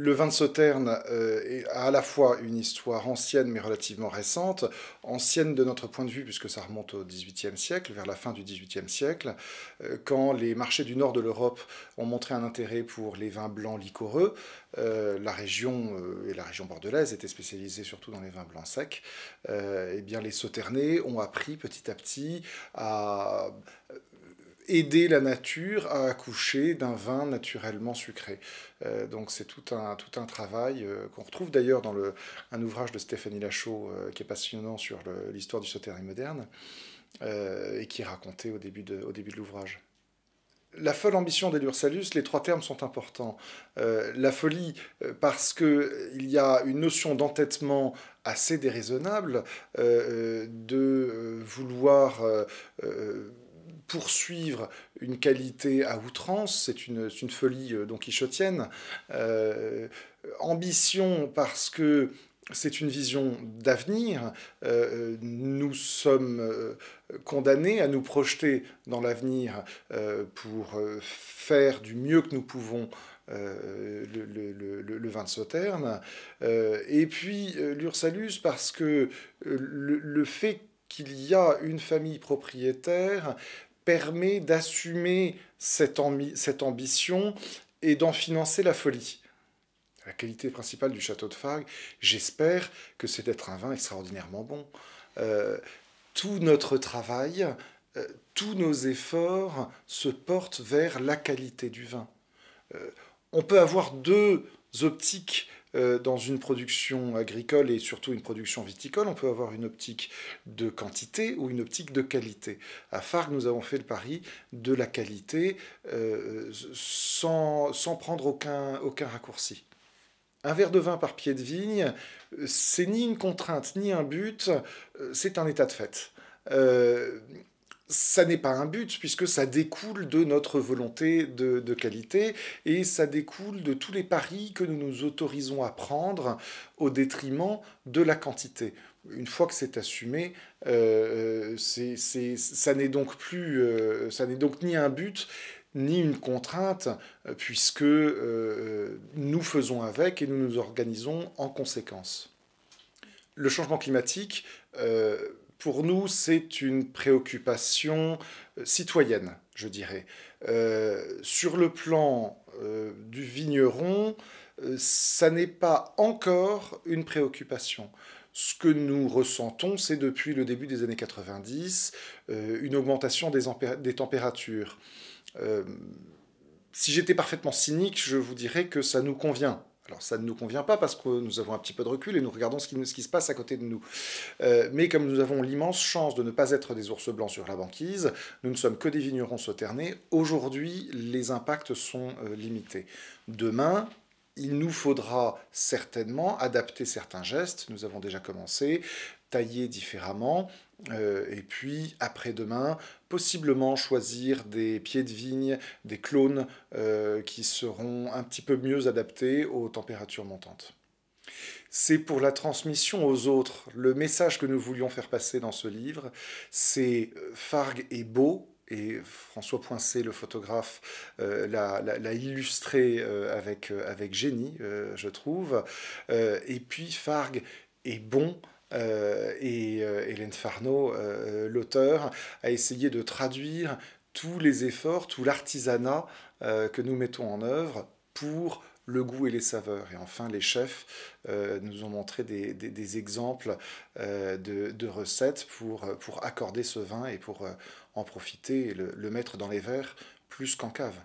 le vin de Sauternes euh, a à la fois une histoire ancienne mais relativement récente, ancienne de notre point de vue puisque ça remonte au XVIIIe siècle, vers la fin du XVIIIe siècle, euh, quand les marchés du nord de l'Europe ont montré un intérêt pour les vins blancs liquoreux. Euh, la région et la région bordelaise était spécialisée surtout dans les vins blancs secs. et eh bien les Sauternais ont appris petit à petit à aider la nature à accoucher d'un vin naturellement sucré. Euh, donc c'est tout un, tout un travail euh, qu'on retrouve d'ailleurs dans le, un ouvrage de Stéphanie Lachaud euh, qui est passionnant sur l'histoire du sotéri moderne et qui est raconté au début de, au début de l'ouvrage. La folle ambition d'Elursalus, les trois termes sont importants. la folie, parce qu'il y a une notion d'entêtement assez déraisonnable, de vouloir poursuivre une qualité à outrance, c'est une, folie euh, euh, ambition parce que c'est une vision d'avenir. Euh, nous sommes euh, condamnés à nous projeter dans l'avenir pour faire du mieux que nous pouvons le, vin de Sauterne. et puis l'Ursalus, parce que le, fait qu'il y a une famille propriétaire permet d'assumer cette, ambition et d'en financer la folie. La qualité principale du château de Fargue, j'espère que c'est d'être un vin extraordinairement bon. Euh, tout notre travail, euh, tous nos efforts se portent vers la qualité du vin. Euh, on peut avoir deux optiques euh, dans une production agricole et surtout une production viticole, on peut avoir une optique de quantité ou une optique de qualité. À Farc, nous avons fait le pari de la qualité euh, sans, prendre aucun, aucun raccourci. Un verre de vin par pied de vigne, euh, c'est ni une contrainte, ni un but, c'est un état de fait ça n'est pas un but, puisque ça découle de notre volonté de, qualité et ça découle de tous les paris que nous nous autorisons à prendre au détriment de la quantité. Une fois que c'est assumé, euh, euh, ça n'est donc plus, euh, ça n'est donc ni un but ni une contrainte, puisque nous faisons avec et nous nous organisons en conséquence. Le changement climatique pour nous, c'est une préoccupation euh, citoyenne, je dirais. Euh, sur le plan euh, du vigneron, ça n'est pas encore une préoccupation. Ce que nous ressentons, c'est depuis le début des années 90, une augmentation des températures. si j'étais parfaitement cynique, je vous dirais que ça nous convient alors ça ne nous convient pas parce que nous avons un petit peu de recul et nous regardons ce qui, se passe à côté de nous. Euh, mais comme nous avons l'immense chance de ne pas être des ours blancs sur la banquise, nous ne sommes que des vignerons sauternés. Aujourd'hui, les impacts sont euh, limités. Demain, il nous faudra certainement adapter certains gestes, nous avons déjà commencé, tailler différemment, euh, et puis après-demain, possiblement choisir des pieds de vigne, des clones euh, qui seront un petit peu mieux adaptés aux températures montantes. C'est pour la transmission aux autres. Le message que nous voulions faire passer dans ce livre, c'est euh, Fargue est beau, et François Poincet, le photographe, euh, l'a illustré euh, avec, euh, avec génie, je trouve. et puis Fargue est bon. et Hélène Farneau, l'auteur, a essayé de traduire tous les efforts, tout l'artisanat que nous mettons en œuvre pour le goût et les saveurs. Et enfin, les chefs euh, nous ont montré des, exemples euh, de, recettes pour, pour accorder ce vin et pour euh, en profiter et le, mettre dans les verres plus qu'en cave.